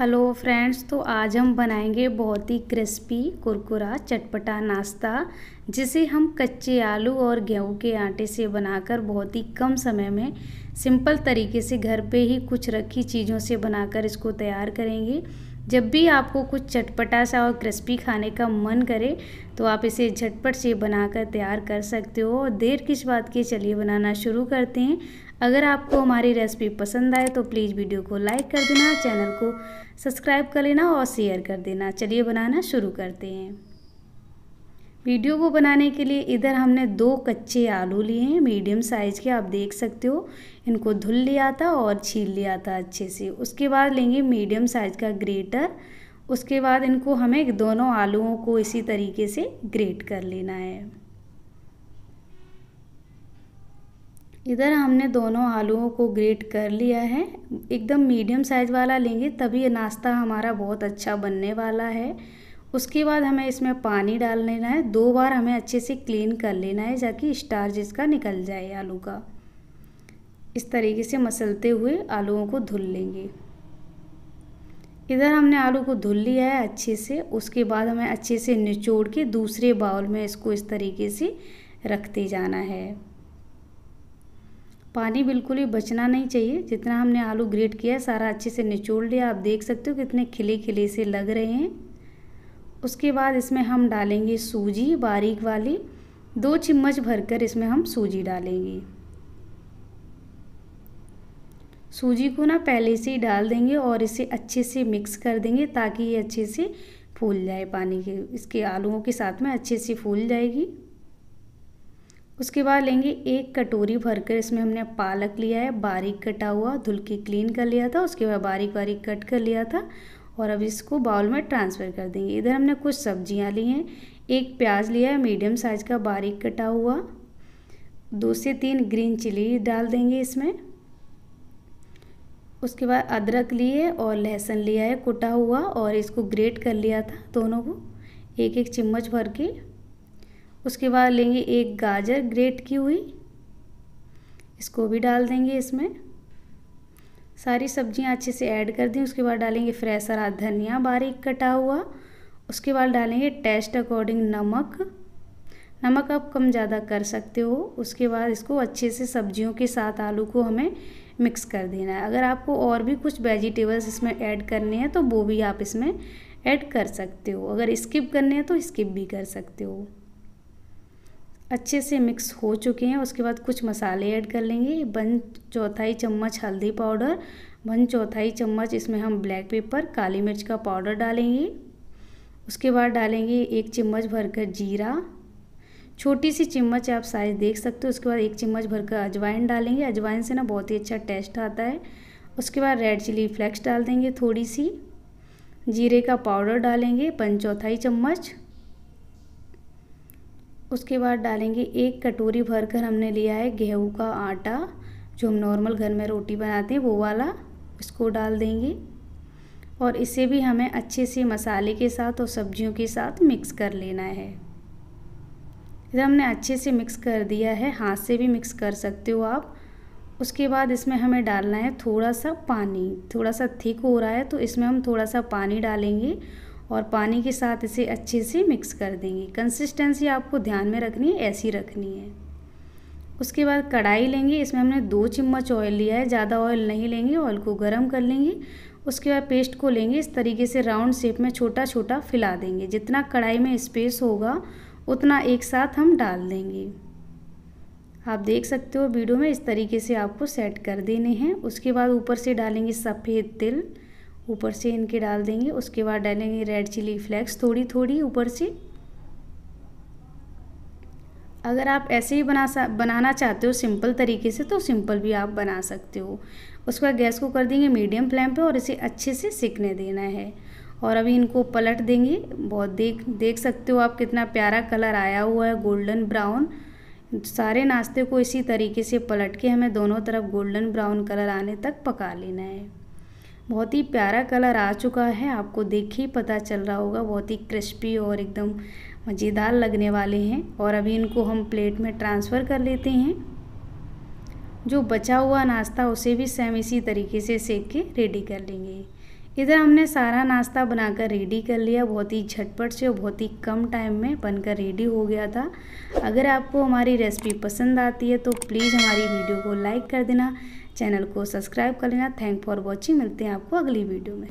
hello friends तो आज हम बनाएंगे बहुत ही क्रिस्पी कुरकुरा चटपटा नाश्ता जिसे हम कच्चे आलू और गेहूं के आटे से बनाकर बहुत ही कम समय में सिंपल तरीके से घर पे ही कुछ रखी चीज़ों से बनाकर इसको तैयार करेंगे जब भी आपको कुछ चटपटा सा और क्रिस्पी खाने का मन करे तो आप इसे झटपट से बनाकर तैयार कर सकते हो और देर किस बात की चलिए बनाना शुरू करते हैं अगर आपको हमारी रेसिपी पसंद आए तो प्लीज़ वीडियो को लाइक कर देना चैनल को सब्सक्राइब कर लेना और शेयर कर देना चलिए बनाना शुरू करते हैं वीडियो को बनाने के लिए इधर हमने दो कच्चे आलू लिए हैं मीडियम साइज़ के आप देख सकते हो इनको धुल लिया था और छील लिया था अच्छे से उसके बाद लेंगे मीडियम साइज़ का ग्रेटर उसके बाद इनको हमें दोनों आलूओं को इसी तरीके से ग्रेट कर लेना है इधर हमने दोनों आलूओं को ग्रेट कर लिया है एकदम मीडियम साइज़ वाला लेंगे तभी नाश्ता हमारा बहुत अच्छा बनने वाला है उसके बाद हमें इसमें पानी डाल लेना है दो बार हमें अच्छे से क्लीन कर लेना है ताकि स्टार्च इसका निकल जाए आलू का इस तरीके से मसलते हुए आलूओं को धुल लेंगे इधर हमने आलू को धुल लिया है अच्छे से उसके बाद हमें अच्छे से निचोड़ के दूसरे बाउल में इसको इस तरीके से रखते जाना है पानी बिल्कुल ही बचना नहीं चाहिए जितना हमने आलू ग्रेट किया है सारा अच्छे से निचोड़ लिया आप देख सकते हो कितने खिले खिले से लग रहे हैं उसके बाद इसमें हम डालेंगे सूजी बारीक वाली दो चम्मच भरकर इसमें हम सूजी डालेंगे सूजी को ना पहले से ही डाल देंगे और इसे अच्छे से मिक्स कर देंगे ताकि ये अच्छे से फूल जाए पानी के इसके आलूओं के साथ में अच्छे से फूल जाएगी उसके बाद लेंगे एक कटोरी भरकर इसमें हमने पालक लिया है बारीक कटा हुआ धुल के क्लीन कर लिया था उसके बाद बारीक बारीक कट कर लिया था और अब इसको बाउल में ट्रांसफ़र कर देंगे इधर हमने कुछ सब्जियां ली हैं एक प्याज लिया है मीडियम साइज़ का बारीक कटा हुआ दो से तीन ग्रीन चिली डाल देंगे इसमें उसके बाद अदरक लिए और लहसुन लिया है कुटा हुआ और इसको ग्रेट कर लिया था दोनों को एक एक चम्मच भर के उसके बाद लेंगे एक गाजर ग्रेट की हुई इसको भी डाल देंगे इसमें सारी सब्जियां अच्छे से ऐड कर दी उसके बाद डालेंगे फ्रेश हरा धनिया बारीक कटा हुआ उसके बाद डालेंगे टेस्ट अकॉर्डिंग नमक नमक आप कम ज़्यादा कर सकते हो उसके बाद इसको अच्छे से सब्जियों के साथ आलू को हमें मिक्स कर देना है अगर आपको और भी कुछ वेजिटेबल्स इसमें ऐड करने हैं तो वो भी आप इसमें ऐड कर सकते हो अगर स्किप करने हैं तो स्किप भी कर सकते हो अच्छे से मिक्स हो चुके हैं उसके बाद कुछ मसाले ऐड कर लेंगे वन चौथाई चम्मच हल्दी पाउडर वन चौथाई चम्मच इसमें हम ब्लैक पेपर काली मिर्च का पाउडर डालेंगे उसके बाद डालेंगे एक चम्मच भरकर जीरा छोटी सी चम्मच आप साइज़ देख सकते हो उसके बाद एक चम्मच भरकर अजवाइन डालेंगे अजवाइन से ना बहुत ही अच्छा टेस्ट आता है उसके बाद रेड चिली फ्लेक्स डाल देंगे थोड़ी सी जीरे का पाउडर डालेंगे पंचौथाई चम्मच उसके बाद डालेंगे एक कटोरी भर कर हमने लिया है गेहूँ का आटा जो हम नॉर्मल घर में रोटी बनाते हैं वो वाला इसको डाल देंगे और इसे भी हमें अच्छे से मसाले के साथ और सब्जियों के साथ मिक्स कर लेना है इधर हमने अच्छे से मिक्स कर दिया है हाथ से भी मिक्स कर सकते हो आप उसके बाद इसमें हमें डालना है थोड़ा सा पानी थोड़ा सा थिक हो रहा है तो इसमें हम थोड़ा सा पानी डालेंगे और पानी के साथ इसे अच्छे से मिक्स कर देंगे कंसिस्टेंसी आपको ध्यान में रखनी है ऐसी रखनी है उसके बाद कढ़ाई लेंगे इसमें हमने दो चम्मच ऑयल लिया है ज़्यादा ऑयल नहीं लेंगे ऑयल को गर्म कर लेंगे उसके बाद पेस्ट को लेंगे इस तरीके से राउंड शेप में छोटा छोटा फिला देंगे जितना कढ़ाई में स्पेस होगा उतना एक साथ हम डाल देंगे आप देख सकते हो वीडियो में इस तरीके से आपको सेट कर देने हैं उसके बाद ऊपर से डालेंगे सफ़ेद तिल ऊपर से इनके डाल देंगे उसके बाद डालेंगे रेड चिली फ्लेक्स थोड़ी थोड़ी ऊपर से अगर आप ऐसे ही बना सा बनाना चाहते हो सिंपल तरीके से तो सिंपल भी आप बना सकते हो उसके बाद गैस को कर देंगे मीडियम फ्लेम पे और इसे अच्छे से सिकने देना है और अभी इनको पलट देंगे बहुत देख देख सकते हो आप कितना प्यारा कलर आया हुआ है गोल्डन ब्राउन सारे नाश्ते को इसी तरीके से पलट के हमें दोनों तरफ गोल्डन ब्राउन कलर आने तक पका लेना है बहुत ही प्यारा कलर आ चुका है आपको देख ही पता चल रहा होगा बहुत ही क्रिस्पी और एकदम मज़ेदार लगने वाले हैं और अभी इनको हम प्लेट में ट्रांसफ़र कर लेते हैं जो बचा हुआ नाश्ता उसे भी सेम इसी तरीके से सेक के रेडी कर लेंगे इधर हमने सारा नाश्ता बनाकर रेडी कर लिया बहुत ही झटपट से और बहुत ही कम टाइम में बनकर रेडी हो गया था अगर आपको हमारी रेसिपी पसंद आती है तो प्लीज़ हमारी वीडियो को लाइक कर देना चैनल को सब्सक्राइब कर लेना थैंक फॉर वॉचिंग मिलते हैं आपको अगली वीडियो में